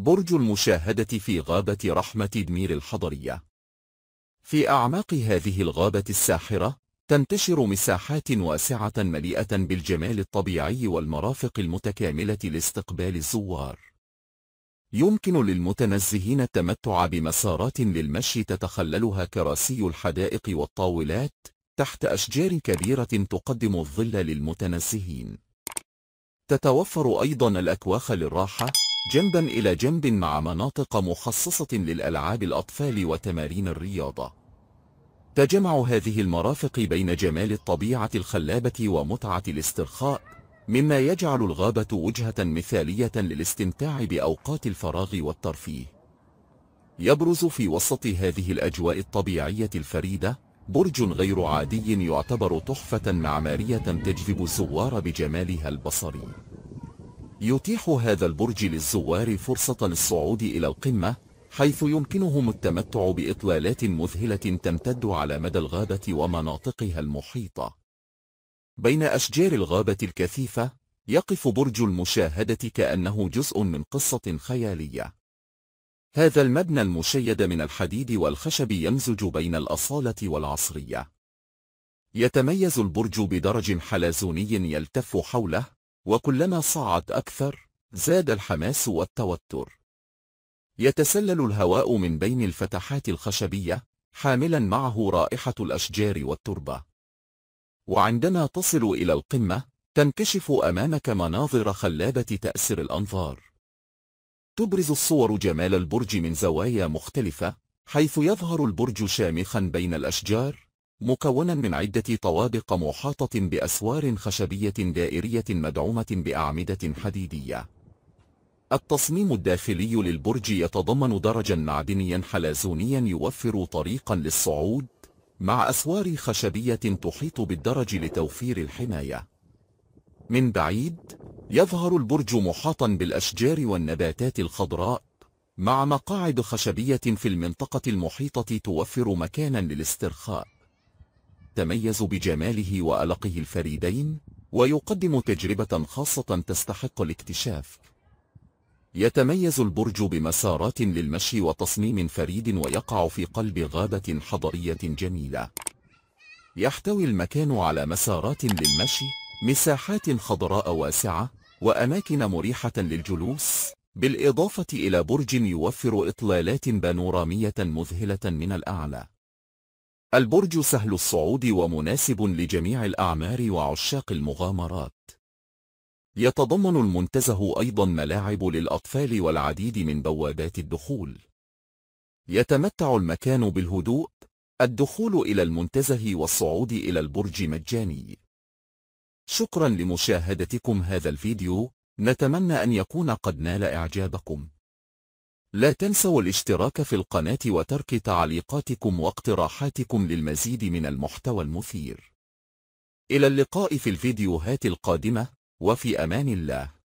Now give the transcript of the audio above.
برج المشاهدة في غابة رحمة دمير الحضرية في أعماق هذه الغابة الساحرة تنتشر مساحات واسعة مليئة بالجمال الطبيعي والمرافق المتكاملة لاستقبال الزوار يمكن للمتنزهين التمتع بمسارات للمشي تتخللها كراسي الحدائق والطاولات تحت أشجار كبيرة تقدم الظل للمتنزهين تتوفر أيضا الأكواخ للراحة جنبا إلى جنب مع مناطق مخصصة للألعاب الأطفال وتمارين الرياضة تجمع هذه المرافق بين جمال الطبيعة الخلابة ومتعة الاسترخاء مما يجعل الغابة وجهة مثالية للاستمتاع بأوقات الفراغ والترفيه يبرز في وسط هذه الأجواء الطبيعية الفريدة برج غير عادي يعتبر تحفة معمارية تجذب الزوار بجمالها البصري يتيح هذا البرج للزوار فرصة للصعود إلى القمة حيث يمكنهم التمتع بإطلالات مذهلة تمتد على مدى الغابة ومناطقها المحيطة بين أشجار الغابة الكثيفة يقف برج المشاهدة كأنه جزء من قصة خيالية هذا المبنى المشيد من الحديد والخشب يمزج بين الأصالة والعصرية يتميز البرج بدرج حلزوني يلتف حوله وكلما صعد أكثر زاد الحماس والتوتر يتسلل الهواء من بين الفتحات الخشبية حاملا معه رائحة الأشجار والتربة وعندما تصل إلى القمة تنكشف أمامك مناظر خلابة تأسر الأنظار تبرز الصور جمال البرج من زوايا مختلفة حيث يظهر البرج شامخا بين الأشجار مكونا من عدة طوابق محاطة بأسوار خشبية دائرية مدعومة بأعمدة حديدية التصميم الداخلي للبرج يتضمن درجا معدنيا حلزونيا يوفر طريقا للصعود مع أسوار خشبية تحيط بالدرج لتوفير الحماية من بعيد يظهر البرج محاطا بالأشجار والنباتات الخضراء مع مقاعد خشبية في المنطقة المحيطة توفر مكانا للاسترخاء تميز بجماله وألقه الفريدين ويقدم تجربة خاصة تستحق الاكتشاف يتميز البرج بمسارات للمشي وتصميم فريد ويقع في قلب غابة حضرية جميلة يحتوي المكان على مسارات للمشي مساحات خضراء واسعة وأماكن مريحة للجلوس بالإضافة إلى برج يوفر إطلالات بانورامية مذهلة من الأعلى البرج سهل الصعود ومناسب لجميع الأعمار وعشاق المغامرات يتضمن المنتزه أيضا ملاعب للأطفال والعديد من بوابات الدخول يتمتع المكان بالهدوء الدخول إلى المنتزه والصعود إلى البرج مجاني شكرا لمشاهدتكم هذا الفيديو نتمنى أن يكون قد نال إعجابكم لا تنسوا الاشتراك في القناة وترك تعليقاتكم واقتراحاتكم للمزيد من المحتوى المثير إلى اللقاء في الفيديوهات القادمة وفي أمان الله